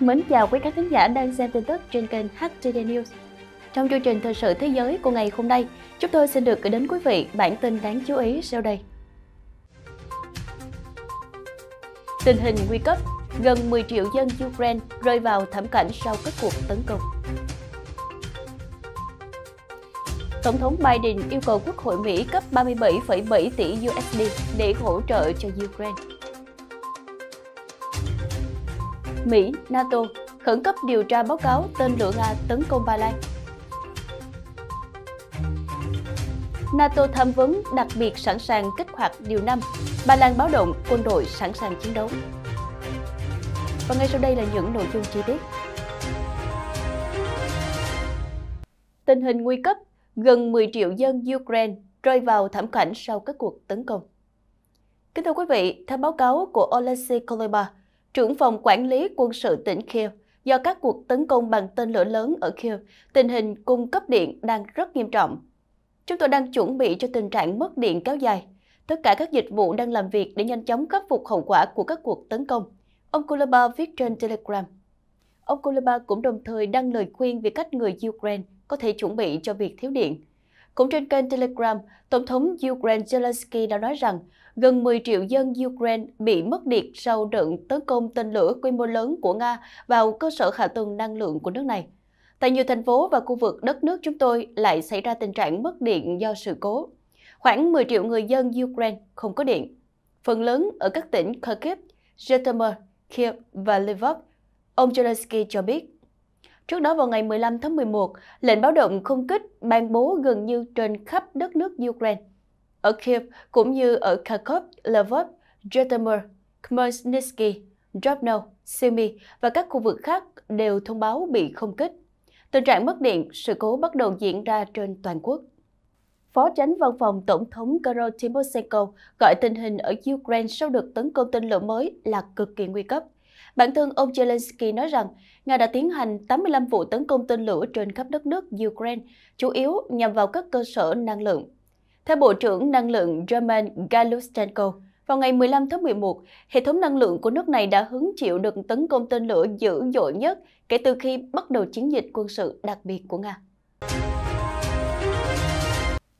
Mến chào quý khán thính giả đang xem tin tức trên kênh HTD News. Trong chương trình thời sự thế giới của ngày hôm nay, chúng tôi xin được gửi đến quý vị bản tin đáng chú ý sau đây. Tình hình nguy cấp, gần 10 triệu dân Ukraine rơi vào thảm cảnh sau các cuộc tấn công. Tổng thống Biden yêu cầu Quốc hội Mỹ cấp 37,7 tỷ USD để hỗ trợ cho Ukraine. Mỹ, NATO khẩn cấp điều tra báo cáo tên lửa Nga tấn công Ba Lan. NATO tham vấn đặc biệt sẵn sàng kích hoạt điều 5. Ba Lan báo động quân đội sẵn sàng chiến đấu. Và ngay sau đây là những nội dung chi tiết. Tình hình nguy cấp, gần 10 triệu dân Ukraine rơi vào thảm cảnh sau các cuộc tấn công. Kính thưa quý vị, theo báo cáo của Oleksiy Koleba, trưởng phòng quản lý quân sự tỉnh Kiev, do các cuộc tấn công bằng tên lửa lớn ở Kiev, tình hình cung cấp điện đang rất nghiêm trọng. Chúng tôi đang chuẩn bị cho tình trạng mất điện kéo dài. Tất cả các dịch vụ đang làm việc để nhanh chóng khắc phục hậu quả của các cuộc tấn công. Ông Kuleba viết trên Telegram. Ông Kuleba cũng đồng thời đăng lời khuyên về cách người Ukraine có thể chuẩn bị cho việc thiếu điện. Cũng trên kênh Telegram, Tổng thống Ukraine Zelensky đã nói rằng gần 10 triệu dân Ukraine bị mất điện sau đợt tấn công tên lửa quy mô lớn của Nga vào cơ sở hạ tầng năng lượng của nước này. Tại nhiều thành phố và khu vực đất nước chúng tôi lại xảy ra tình trạng mất điện do sự cố. Khoảng 10 triệu người dân Ukraine không có điện. Phần lớn ở các tỉnh Kharkiv, Zhytomyr, Kiev và Lviv. Ông Zelensky cho biết Trước đó vào ngày 15 tháng 11, lệnh báo động không kích ban bố gần như trên khắp đất nước Ukraine. Ở Kiev cũng như ở Kharkov, Lvov, Jytomyr, Khmelnytsky, Drovno, Symi và các khu vực khác đều thông báo bị không kích. Tình trạng mất điện, sự cố bắt đầu diễn ra trên toàn quốc. Phó tránh văn phòng Tổng thống Karol Tymoshenko gọi tình hình ở Ukraine sau đợt tấn công tên lửa mới là cực kỳ nguy cấp. Bản thân ông Zelensky nói rằng Nga đã tiến hành 85 vụ tấn công tên lửa trên khắp đất nước Ukraine, chủ yếu nhằm vào các cơ sở năng lượng. Theo Bộ trưởng Năng lượng German Galustenko, vào ngày 15 tháng 11, hệ thống năng lượng của nước này đã hứng chịu được tấn công tên lửa dữ dội nhất kể từ khi bắt đầu chiến dịch quân sự đặc biệt của Nga.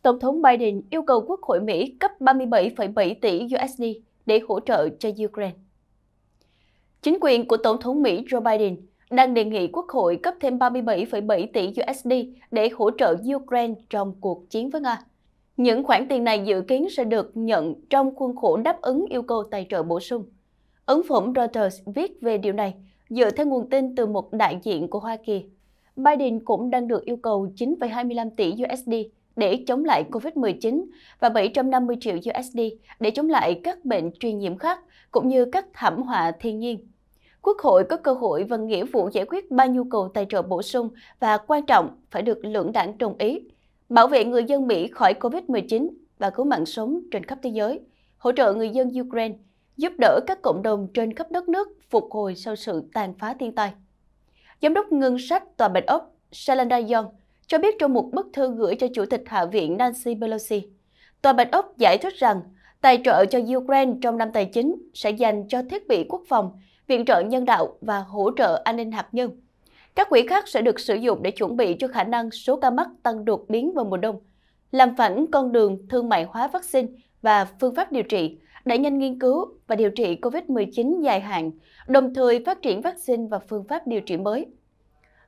Tổng thống Biden yêu cầu Quốc hội Mỹ cấp 37,7 tỷ USD để hỗ trợ cho Ukraine. Chính quyền của Tổng thống Mỹ Joe Biden đang đề nghị Quốc hội cấp thêm 37,7 tỷ USD để hỗ trợ Ukraine trong cuộc chiến với Nga. Những khoản tiền này dự kiến sẽ được nhận trong khuôn khổ đáp ứng yêu cầu tài trợ bổ sung. Ấn phẩm Reuters viết về điều này dựa theo nguồn tin từ một đại diện của Hoa Kỳ. Biden cũng đang được yêu cầu 9,25 tỷ USD để chống lại COVID-19 và 750 triệu USD để chống lại các bệnh truyền nhiễm khác, cũng như các thảm họa thiên nhiên. Quốc hội có cơ hội và nghĩa vụ giải quyết ba nhu cầu tài trợ bổ sung và quan trọng phải được lưỡng đảng đồng ý, bảo vệ người dân Mỹ khỏi COVID-19 và cứu mạng sống trên khắp thế giới, hỗ trợ người dân Ukraine, giúp đỡ các cộng đồng trên khắp đất nước phục hồi sau sự tàn phá thiên tai. Giám đốc ngân sách Tòa Bạch Ốc, Shalanda Young, cho biết trong một bức thư gửi cho Chủ tịch Hạ viện Nancy Pelosi. Tòa Bạch Ốc giải thích rằng tài trợ cho Ukraine trong năm tài chính sẽ dành cho thiết bị quốc phòng, viện trợ nhân đạo và hỗ trợ an ninh hạt nhân. Các quỹ khác sẽ được sử dụng để chuẩn bị cho khả năng số ca mắc tăng đột biến vào mùa đông, làm phẳng con đường thương mại hóa vaccine và phương pháp điều trị, đẩy nhanh nghiên cứu và điều trị COVID-19 dài hạn, đồng thời phát triển vaccine và phương pháp điều trị mới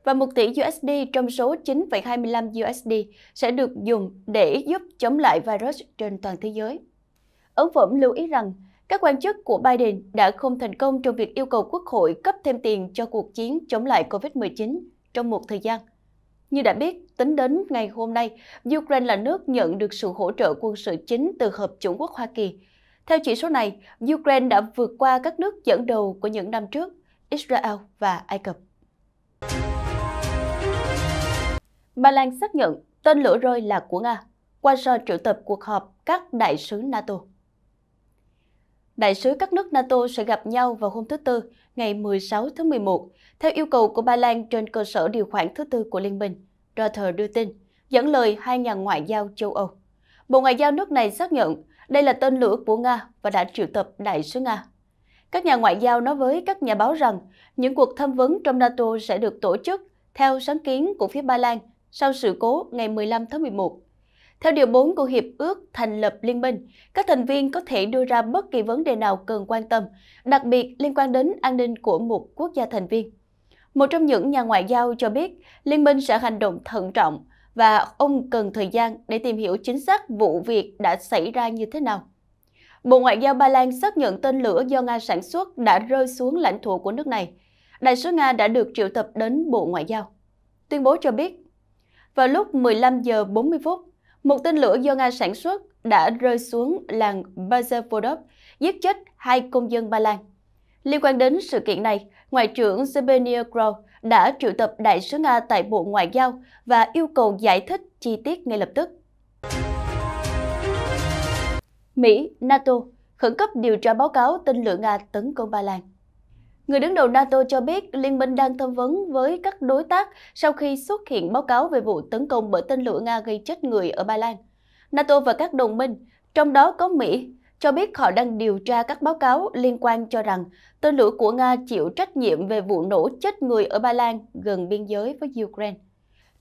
và 1 tỷ USD trong số 9,25 USD sẽ được dùng để giúp chống lại virus trên toàn thế giới. Ấn Phẩm lưu ý rằng, các quan chức của Biden đã không thành công trong việc yêu cầu Quốc hội cấp thêm tiền cho cuộc chiến chống lại COVID-19 trong một thời gian. Như đã biết, tính đến ngày hôm nay, Ukraine là nước nhận được sự hỗ trợ quân sự chính từ Hợp chủng quốc Hoa Kỳ. Theo chỉ số này, Ukraine đã vượt qua các nước dẫn đầu của những năm trước, Israel và Ai Cập. Ba Lan xác nhận tên lửa rơi là của Nga, qua Washington triệu tập cuộc họp các đại sứ NATO. Đại sứ các nước NATO sẽ gặp nhau vào hôm thứ Tư, ngày 16 tháng 11, theo yêu cầu của Ba Lan trên cơ sở điều khoản thứ tư của Liên minh, Reuters đưa tin, dẫn lời hai nhà ngoại giao châu Âu. Bộ Ngoại giao nước này xác nhận đây là tên lửa của Nga và đã triệu tập đại sứ Nga. Các nhà ngoại giao nói với các nhà báo rằng những cuộc tham vấn trong NATO sẽ được tổ chức theo sáng kiến của phía Ba Lan sau sự cố ngày 15 tháng 11. Theo Điều 4 của Hiệp ước thành lập liên minh, các thành viên có thể đưa ra bất kỳ vấn đề nào cần quan tâm, đặc biệt liên quan đến an ninh của một quốc gia thành viên. Một trong những nhà ngoại giao cho biết liên minh sẽ hành động thận trọng và ông cần thời gian để tìm hiểu chính xác vụ việc đã xảy ra như thế nào. Bộ Ngoại giao Ba Lan xác nhận tên lửa do Nga sản xuất đã rơi xuống lãnh thổ của nước này. Đại sứ Nga đã được triệu tập đến Bộ Ngoại giao. Tuyên bố cho biết vào lúc 15 giờ 40 phút, một tên lửa do Nga sản xuất đã rơi xuống làng bazevodov giết chết hai công dân Ba Lan. Liên quan đến sự kiện này, Ngoại trưởng Zbigniew Grau đã triệu tập đại sứ Nga tại Bộ Ngoại giao và yêu cầu giải thích chi tiết ngay lập tức. Mỹ, NATO khẩn cấp điều tra báo cáo tên lửa Nga tấn công Ba Lan. Người đứng đầu NATO cho biết liên minh đang tham vấn với các đối tác sau khi xuất hiện báo cáo về vụ tấn công bởi tên lửa Nga gây chết người ở Ba Lan. NATO và các đồng minh, trong đó có Mỹ, cho biết họ đang điều tra các báo cáo liên quan cho rằng tên lửa của Nga chịu trách nhiệm về vụ nổ chết người ở Ba Lan gần biên giới với Ukraine.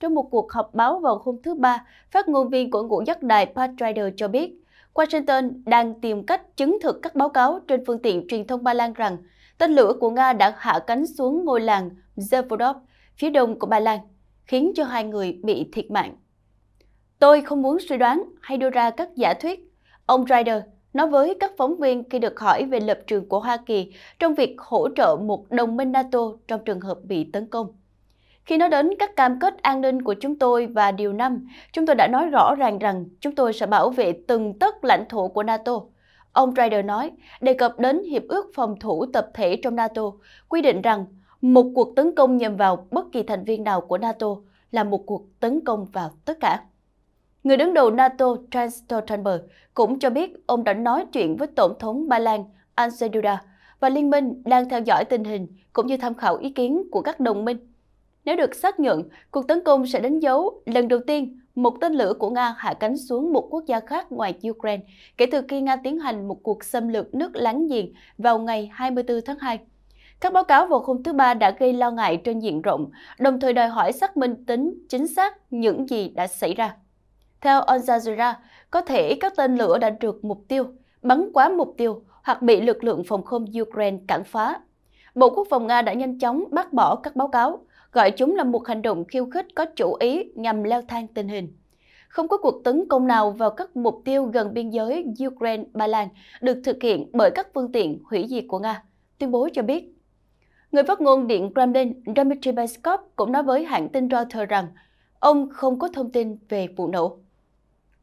Trong một cuộc họp báo vào hôm thứ Ba, phát ngôn viên của ngũ giác đài Pat Ryder cho biết, Washington đang tìm cách chứng thực các báo cáo trên phương tiện truyền thông Ba Lan rằng Tên lửa của Nga đã hạ cánh xuống ngôi làng Zvorodov, phía đông của Ba Lan, khiến cho hai người bị thiệt mạng. Tôi không muốn suy đoán hay đưa ra các giả thuyết. Ông Ryder nói với các phóng viên khi được hỏi về lập trường của Hoa Kỳ trong việc hỗ trợ một đồng minh NATO trong trường hợp bị tấn công. Khi nói đến các cam kết an ninh của chúng tôi và điều năm, chúng tôi đã nói rõ ràng rằng chúng tôi sẽ bảo vệ từng tất lãnh thổ của NATO. Ông Ryder nói, đề cập đến Hiệp ước Phòng thủ Tập thể trong NATO, quy định rằng một cuộc tấn công nhằm vào bất kỳ thành viên nào của NATO là một cuộc tấn công vào tất cả. Người đứng đầu NATO Jens Stoltenberg cũng cho biết ông đã nói chuyện với Tổng thống Ba Lan Andrzej Duda và liên minh đang theo dõi tình hình cũng như tham khảo ý kiến của các đồng minh. Nếu được xác nhận, cuộc tấn công sẽ đánh dấu lần đầu tiên một tên lửa của Nga hạ cánh xuống một quốc gia khác ngoài Ukraine kể từ khi Nga tiến hành một cuộc xâm lược nước láng giềng vào ngày 24 tháng 2. Các báo cáo vào hôm thứ Ba đã gây lo ngại trên diện rộng, đồng thời đòi hỏi xác minh tính chính xác những gì đã xảy ra. Theo Al Jazeera, có thể các tên lửa đã trượt mục tiêu, bắn quá mục tiêu hoặc bị lực lượng phòng không Ukraine cản phá. Bộ Quốc phòng Nga đã nhanh chóng bác bỏ các báo cáo, gọi chúng là một hành động khiêu khích có chủ ý nhằm leo thang tình hình. Không có cuộc tấn công nào vào các mục tiêu gần biên giới Ukraine, Ba Lan được thực hiện bởi các phương tiện hủy diệt của Nga, tuyên bố cho biết. Người phát ngôn Điện Kremlin Dmitry Peskov cũng nói với hãng tin Reuters rằng ông không có thông tin về vụ nổ.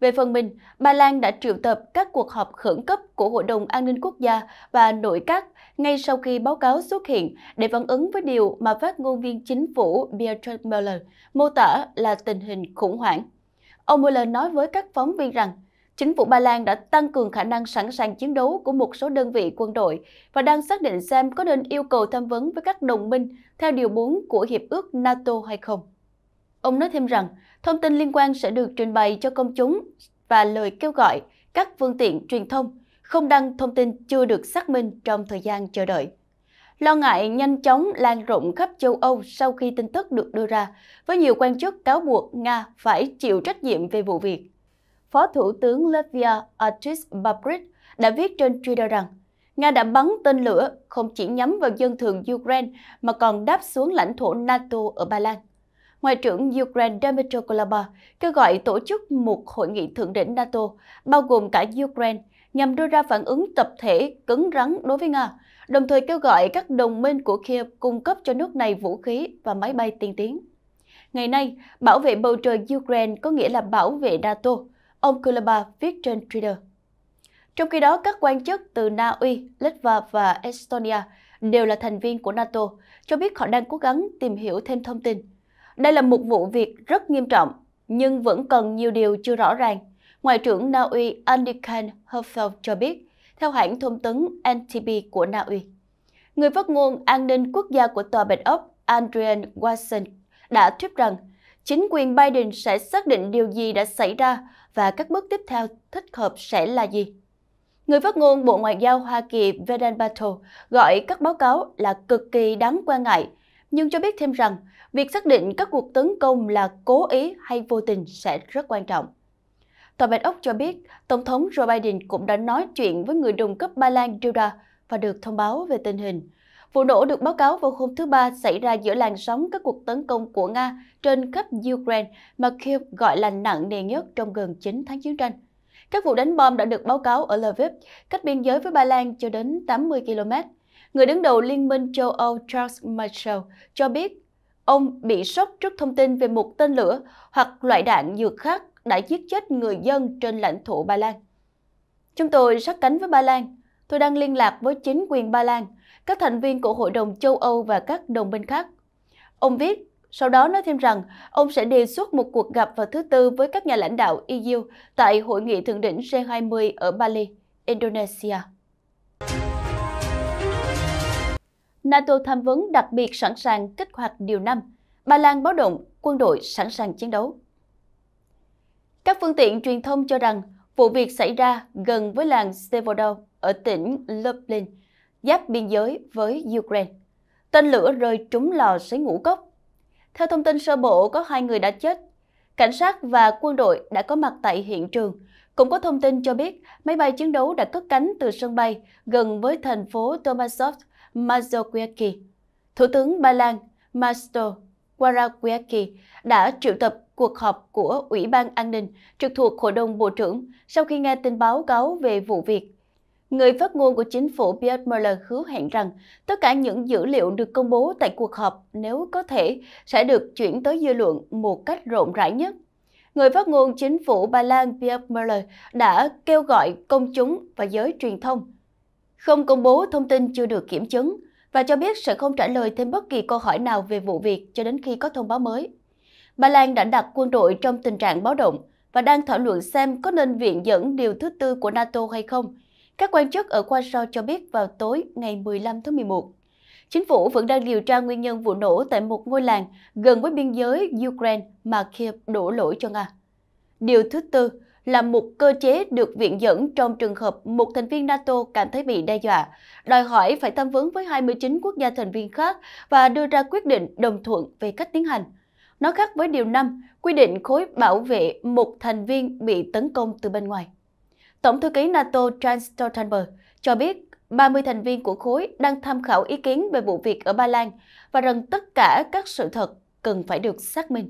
Về phần mình, Ba Lan đã triệu tập các cuộc họp khẩn cấp của Hội đồng An ninh Quốc gia và nội các ngay sau khi báo cáo xuất hiện để phản ứng với điều mà phát ngôn viên chính phủ Pierre Mueller mô tả là tình hình khủng hoảng. Ông Mueller nói với các phóng viên rằng chính phủ Ba Lan đã tăng cường khả năng sẵn sàng chiến đấu của một số đơn vị quân đội và đang xác định xem có nên yêu cầu tham vấn với các đồng minh theo Điều 4 của Hiệp ước NATO hay không. Ông nói thêm rằng, Thông tin liên quan sẽ được trình bày cho công chúng và lời kêu gọi các phương tiện truyền thông không đăng thông tin chưa được xác minh trong thời gian chờ đợi. Lo ngại nhanh chóng lan rộng khắp châu Âu sau khi tin tức được đưa ra, với nhiều quan chức cáo buộc Nga phải chịu trách nhiệm về vụ việc. Phó Thủ tướng Latvia Artis Babrit đã viết trên Twitter rằng Nga đã bắn tên lửa không chỉ nhắm vào dân thường Ukraine mà còn đáp xuống lãnh thổ NATO ở Ba Lan. Ngoại trưởng Ukraine Dmytro Kuleba kêu gọi tổ chức một hội nghị thượng đỉnh NATO, bao gồm cả Ukraine, nhằm đưa ra phản ứng tập thể cứng rắn đối với Nga, đồng thời kêu gọi các đồng minh của Kiev cung cấp cho nước này vũ khí và máy bay tiên tiến. Ngày nay, bảo vệ bầu trời Ukraine có nghĩa là bảo vệ NATO, ông Kuleba viết trên Twitter. Trong khi đó, các quan chức từ Na Uy, Litva và Estonia đều là thành viên của NATO, cho biết họ đang cố gắng tìm hiểu thêm thông tin đây là một vụ việc rất nghiêm trọng, nhưng vẫn cần nhiều điều chưa rõ ràng. Ngoại trưởng Na Uy Andikan Herfeld cho biết, theo hãng thông tấn NTB của Na Uy. Người phát ngôn an ninh quốc gia của tòa bạch ốc Adrian Watson đã thuyết rằng chính quyền Biden sẽ xác định điều gì đã xảy ra và các bước tiếp theo thích hợp sẽ là gì. Người phát ngôn Bộ Ngoại giao Hoa Kỳ Vedant Patel gọi các báo cáo là cực kỳ đáng quan ngại nhưng cho biết thêm rằng việc xác định các cuộc tấn công là cố ý hay vô tình sẽ rất quan trọng. Tòa Bạch Ốc cho biết, Tổng thống Joe Biden cũng đã nói chuyện với người đồng cấp Ba Lan Duda và được thông báo về tình hình. Vụ nổ được báo cáo vào hôm thứ Ba xảy ra giữa làn sóng các cuộc tấn công của Nga trên khắp Ukraine mà Kiev gọi là nặng nề nhất trong gần 9 tháng chiến tranh. Các vụ đánh bom đã được báo cáo ở Lviv, cách biên giới với Ba Lan cho đến 80 km người đứng đầu Liên minh châu Âu Charles Michel cho biết ông bị sốc trước thông tin về một tên lửa hoặc loại đạn dược khác đã giết chết người dân trên lãnh thổ Ba Lan. Chúng tôi sát cánh với Ba Lan. Tôi đang liên lạc với chính quyền Ba Lan, các thành viên của Hội đồng châu Âu và các đồng minh khác. Ông viết, sau đó nói thêm rằng ông sẽ đề xuất một cuộc gặp vào thứ Tư với các nhà lãnh đạo EU tại Hội nghị Thượng đỉnh G20 ở Bali, Indonesia. NATO tham vấn đặc biệt sẵn sàng kích hoạt điều 5. Ba Lan báo động quân đội sẵn sàng chiến đấu. Các phương tiện truyền thông cho rằng vụ việc xảy ra gần với làng Stevodo ở tỉnh Lublin, giáp biên giới với Ukraine. Tên lửa rơi trúng lò sấy ngũ cốc. Theo thông tin sơ bộ, có hai người đã chết. Cảnh sát và quân đội đã có mặt tại hiện trường. Cũng có thông tin cho biết máy bay chiến đấu đã cất cánh từ sân bay gần với thành phố Tomasov Mazowiecki. Thủ tướng Ba Lan Masto Warawiecki đã triệu tập cuộc họp của Ủy ban An ninh trực thuộc Hội đồng Bộ trưởng sau khi nghe tin báo cáo về vụ việc. Người phát ngôn của chính phủ Pierre Mueller hứa hẹn rằng tất cả những dữ liệu được công bố tại cuộc họp nếu có thể sẽ được chuyển tới dư luận một cách rộng rãi nhất. Người phát ngôn chính phủ Ba Lan Pierre Mueller đã kêu gọi công chúng và giới truyền thông không công bố thông tin chưa được kiểm chứng và cho biết sẽ không trả lời thêm bất kỳ câu hỏi nào về vụ việc cho đến khi có thông báo mới. Ba Lan đã đặt quân đội trong tình trạng báo động và đang thảo luận xem có nên viện dẫn điều thứ tư của NATO hay không. Các quan chức ở Warsaw cho biết vào tối ngày 15 tháng 11. Chính phủ vẫn đang điều tra nguyên nhân vụ nổ tại một ngôi làng gần với biên giới Ukraine mà Kiev đổ lỗi cho Nga. Điều thứ tư là một cơ chế được viện dẫn trong trường hợp một thành viên NATO cảm thấy bị đe dọa, đòi hỏi phải tham vấn với 29 quốc gia thành viên khác và đưa ra quyết định đồng thuận về cách tiến hành. Nó khác với điều 5, quy định khối bảo vệ một thành viên bị tấn công từ bên ngoài. Tổng thư ký NATO Jens Stoltenberg cho biết 30 thành viên của khối đang tham khảo ý kiến về vụ việc ở Ba Lan và rằng tất cả các sự thật cần phải được xác minh.